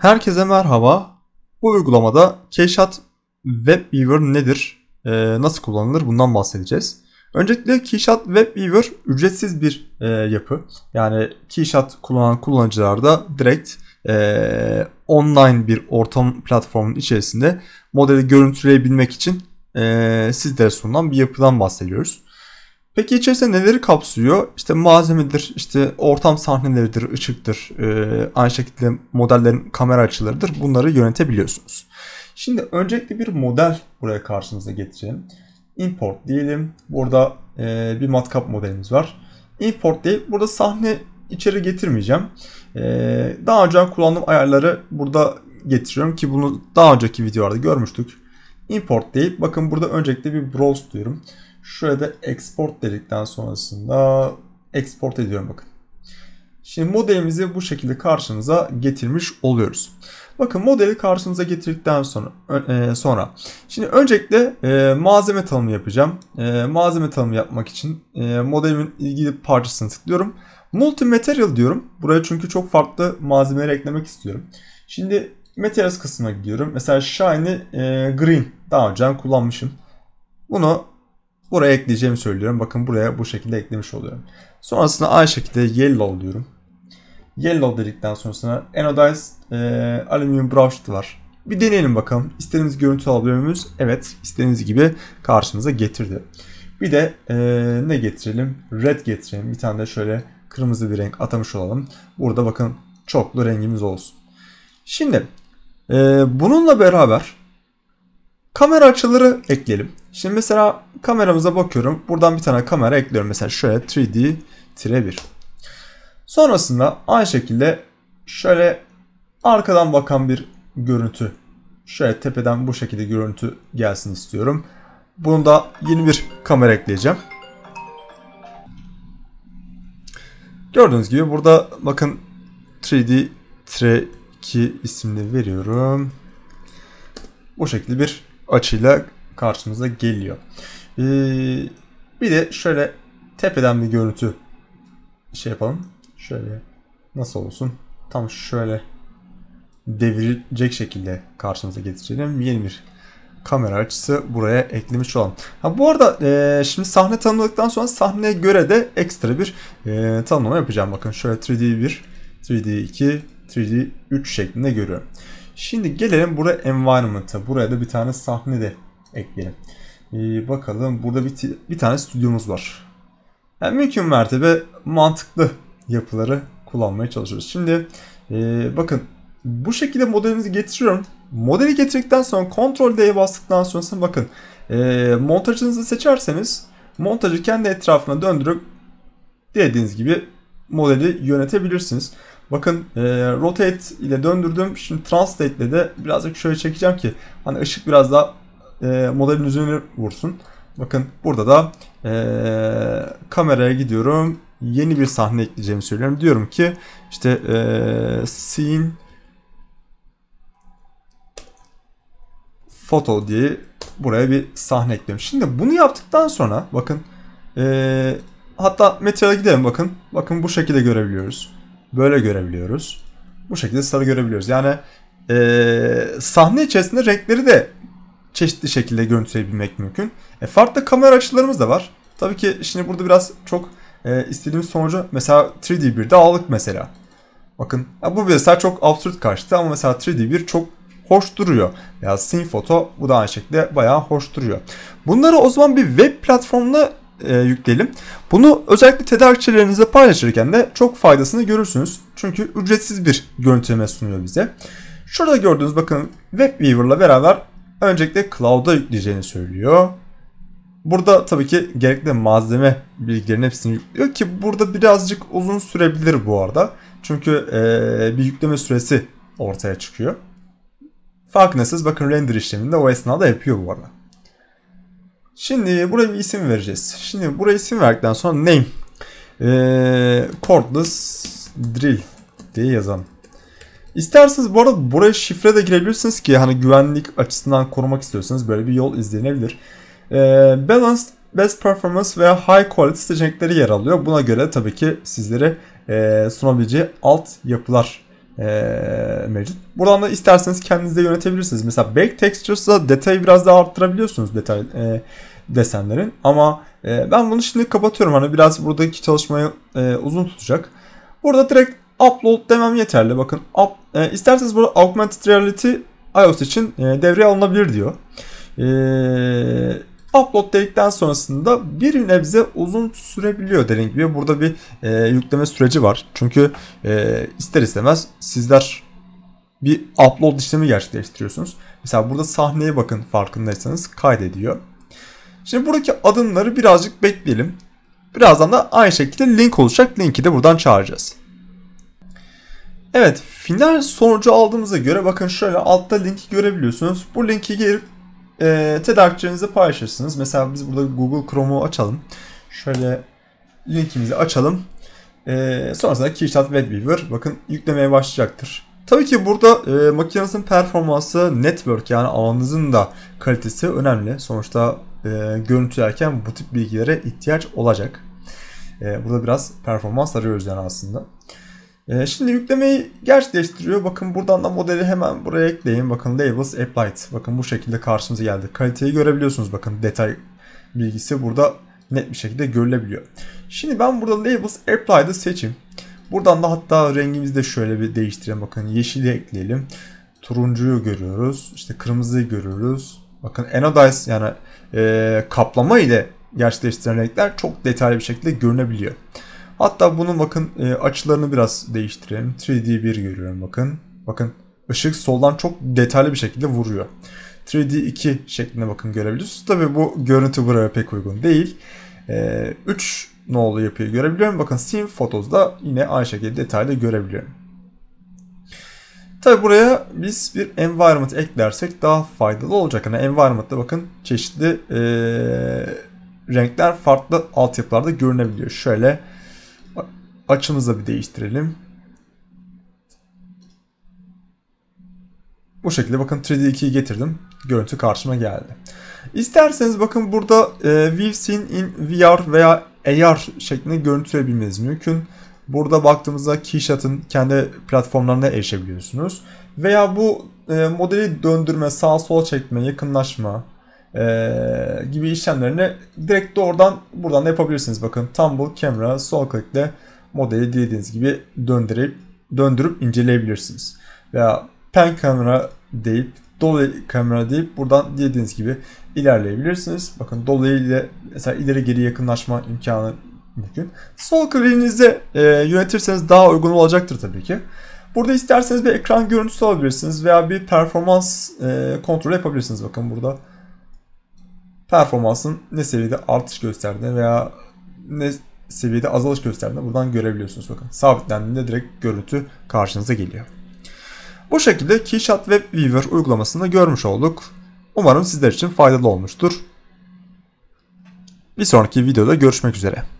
Herkese merhaba. Bu uygulamada Keyshot Webweaver nedir, e, nasıl kullanılır bundan bahsedeceğiz. Öncelikle Keyshot Webweaver ücretsiz bir e, yapı. Yani Keyshot kullanan kullanıcılar da direkt e, online bir ortam platformun içerisinde modeli görüntüleyebilmek için e, sizlere sunulan bir yapıdan bahsediyoruz. Peki içerisinde neleri kapsıyor? İşte malzemedir, işte ortam sahneleridir, ışıktır, e, aynı şekilde modellerin kamera açılarıdır. Bunları yönetebiliyorsunuz. Şimdi öncelikle bir model buraya karşınıza getireyim. Import diyelim. Burada e, bir matkap modelimiz var. Import değil. Burada sahne içeri getirmeyeceğim. E, daha önce kullandığım ayarları burada getiriyorum ki bunu daha önceki videolarda görmüştük. Import değil. Bakın burada öncelikle bir browse diyorum. Şurada export dedikten sonrasında export ediyorum bakın. Şimdi modelimizi bu şekilde karşınıza getirmiş oluyoruz. Bakın modeli karşınıza getirdikten sonra e, sonra şimdi öncelikle e, malzeme tanımı yapacağım. E, malzeme tanımı yapmak için e, modelimin ilgili parçasını tıklıyorum. Multi material diyorum. Buraya çünkü çok farklı malzemeleri eklemek istiyorum. Şimdi materials kısmına gidiyorum. Mesela shiny e, green daha önce kullanmışım. Bunu Buraya ekleyeceğimi söylüyorum. Bakın buraya bu şekilde eklemiş oluyorum. Sonrasında aynı şekilde yellow diyorum. Yellow dedikten sonrasına anodized e, alüminyum brush var. Bir deneyelim bakalım. İstediğimiz görüntü alabiliyor muyuz? Evet. istediğiniz gibi karşımıza getirdi. Bir de e, ne getirelim? Red getirelim. Bir tane de şöyle kırmızı bir renk atamış olalım. Burada bakın çoklu rengimiz olsun. Şimdi e, bununla beraber Kamera açıları ekleyelim. Şimdi mesela kameramıza bakıyorum. Buradan bir tane kamera ekliyorum. Mesela şöyle 3D-1. Sonrasında aynı şekilde şöyle arkadan bakan bir görüntü. Şöyle tepeden bu şekilde görüntü gelsin istiyorum. Bunu da yeni bir kamera ekleyeceğim. Gördüğünüz gibi burada bakın 3D 2 isimli veriyorum. Bu şekilde bir açıyla karşımıza geliyor. Ee, bir de şöyle tepeden bir görüntü şey yapalım. Şöyle nasıl olsun? Tam şöyle devirecek şekilde karşımıza getirelim. Yeni bir kamera açısı buraya eklemiş olan. Ha bu arada e, şimdi sahne tanımladıktan sonra sahneye göre de ekstra bir e, tanımlama yapacağım. Bakın şöyle 3D1, 3D2, 3D3 şeklinde görüyorum. Şimdi gelelim buraya environment'a. Buraya da bir tane sahne de ekleyelim. Ee, bakalım burada bir, bir tane stüdyomuz var. Yani mümkün mertebe mantıklı yapıları kullanmaya çalışıyoruz. Şimdi e, bakın bu şekilde modelimizi getiriyorum. Modeli getirdikten sonra Ctrl D'ye bastıktan sonra bakın e, montajınızı seçerseniz montajı kendi etrafına döndürüp dediğiniz gibi modeli yönetebilirsiniz. Bakın e, rotate ile döndürdüm. Şimdi translate ile de birazcık şöyle çekeceğim ki hani ışık biraz daha e, modelin üzerine vursun. Bakın burada da e, kameraya gidiyorum. Yeni bir sahne ekleyeceğimi söylüyorum. Diyorum ki işte e, scene photo diye buraya bir sahne ekliyorum. Şimdi bunu yaptıktan sonra bakın e, hatta material'e gidelim bakın. Bakın bu şekilde görebiliyoruz böyle görebiliyoruz. Bu şekilde sarı görebiliyoruz. Yani e, sahne içerisinde renkleri de çeşitli şekilde görüntüleyebilmek mümkün. E, farklı kamera açılarımız da var. Tabii ki şimdi burada biraz çok e, istediğimiz sonucu mesela 3D1'de aldık mesela. Bakın ya bu mesela çok absürt karşıtı ama mesela 3D1 çok hoş duruyor. Ya Sinfoto bu da aynı şekilde bayağı hoş duruyor. Bunları o zaman bir web platformuna e, yükleyelim. Bunu özellikle tedarikçilerinizle paylaşırken de çok faydasını görürsünüz. Çünkü ücretsiz bir görüntüleme sunuyor bize. Şurada gördüğünüz bakın WebViewer'la beraber öncelikle Cloud'a yükleyeceğini söylüyor. Burada tabii ki gerekli malzeme bilgilerin hepsini yüklüyor ki burada birazcık uzun sürebilir bu arada. Çünkü ee, bir yükleme süresi ortaya çıkıyor. Farkındasınız bakın render işleminde o esnada yapıyor bu arada. Şimdi buraya bir isim vereceğiz. Şimdi buraya isim verdikten sonra name ee, cordless drill diye yazalım. İsterseniz bu arada buraya şifre de girebilirsiniz ki hani güvenlik açısından korumak istiyorsanız böyle bir yol izlenebilir. Ee, balanced Best Performance veya High Quality seçenekleri yer alıyor. Buna göre tabii ki sizlere e, sunabileceği alt yapılar ee, mevcut. Buradan da isterseniz kendiniz de yönetebilirsiniz. Mesela back textures'la detayı biraz daha arttırabiliyorsunuz detay e, desenlerin. Ama e, ben bunu şimdi kapatıyorum. Hani biraz buradaki çalışmayı e, uzun tutacak. Burada direkt upload demem yeterli. Bakın up, e, isterseniz burada augmented reality iOS için e, devreye alınabilir diyor. E, Upload dedikten sonrasında bir nebze uzun sürebiliyor dediğim gibi. Burada bir e, yükleme süreci var. Çünkü e, ister istemez sizler bir upload işlemi gerçekleştiriyorsunuz. Mesela burada sahneye bakın farkındaysanız kaydediyor. Şimdi buradaki adımları birazcık bekleyelim. Birazdan da aynı şekilde link olacak. Linki de buradan çağıracağız. Evet final sonucu aldığımıza göre bakın şöyle altta linki görebiliyorsunuz. Bu linki gelip e, ee, tedarikçilerinizle paylaşırsınız. Mesela biz burada Google Chrome'u açalım. Şöyle linkimizi açalım. E, ee, sonrasında Keystat Webweaver bakın yüklemeye başlayacaktır. Tabii ki burada e, makinenizin performansı, network yani ağınızın da kalitesi önemli. Sonuçta e, görüntülerken bu tip bilgilere ihtiyaç olacak. E, burada biraz performans arıyoruz yani aslında. Ee, şimdi yüklemeyi gerçekleştiriyor. Bakın buradan da modeli hemen buraya ekleyin. Bakın labels applied. Bakın bu şekilde karşımıza geldi. Kaliteyi görebiliyorsunuz. Bakın detay bilgisi burada net bir şekilde görülebiliyor. Şimdi ben burada labels applied'ı seçeyim. Buradan da hatta rengimizi de şöyle bir değiştirelim. Bakın yeşili ekleyelim. Turuncuyu görüyoruz. İşte kırmızıyı görüyoruz. Bakın anodize yani e, kaplama ile gerçekleştirilen renkler çok detaylı bir şekilde görünebiliyor. Hatta bunun bakın e, açılarını biraz değiştirelim. 3D1 görüyorum bakın. Bakın ışık soldan çok detaylı bir şekilde vuruyor. 3D2 şeklinde bakın görebiliyorsunuz. Tabi bu görüntü buraya pek uygun değil. E, 3 nolu yapıyı görebiliyorum. Bakın Sim Photos'da yine aynı şekilde detaylı görebiliyorum. Tabi buraya biz bir environment eklersek daha faydalı olacak. Yani environment'ta bakın çeşitli e, renkler farklı altyapılarda görünebiliyor. Şöyle açımızı bir değiştirelim. Bu şekilde bakın 3D2'yi getirdim. Görüntü karşıma geldi. İsterseniz bakın burada e, We've seen in VR veya AR şeklinde görüntüleyebilmeniz mümkün. Burada baktığımızda Keyshot'ın kendi platformlarına erişebiliyorsunuz. Veya bu e, modeli döndürme, sağ sola çekme, yakınlaşma e, gibi işlemlerini direkt doğrudan buradan da yapabilirsiniz. Bakın Tumble Camera sol klikle modeli dilediğiniz gibi döndürüp, döndürüp inceleyebilirsiniz. Veya pen kamera deyip dolay kamera deyip buradan dilediğiniz gibi ilerleyebilirsiniz. Bakın dolay ile mesela ileri geri yakınlaşma imkanı mümkün. Sol klavyenizde e, yönetirseniz daha uygun olacaktır tabii ki. Burada isterseniz bir ekran görüntüsü alabilirsiniz veya bir performans e, kontrol yapabilirsiniz. Bakın burada performansın ne seviyede artış gösterdiğini veya ne seviyede azalış gösterdiğinde buradan görebiliyorsunuz bakın. Sabitlendiğinde direkt görüntü karşınıza geliyor. Bu şekilde Keyshot Web Weaver uygulamasını görmüş olduk. Umarım sizler için faydalı olmuştur. Bir sonraki videoda görüşmek üzere.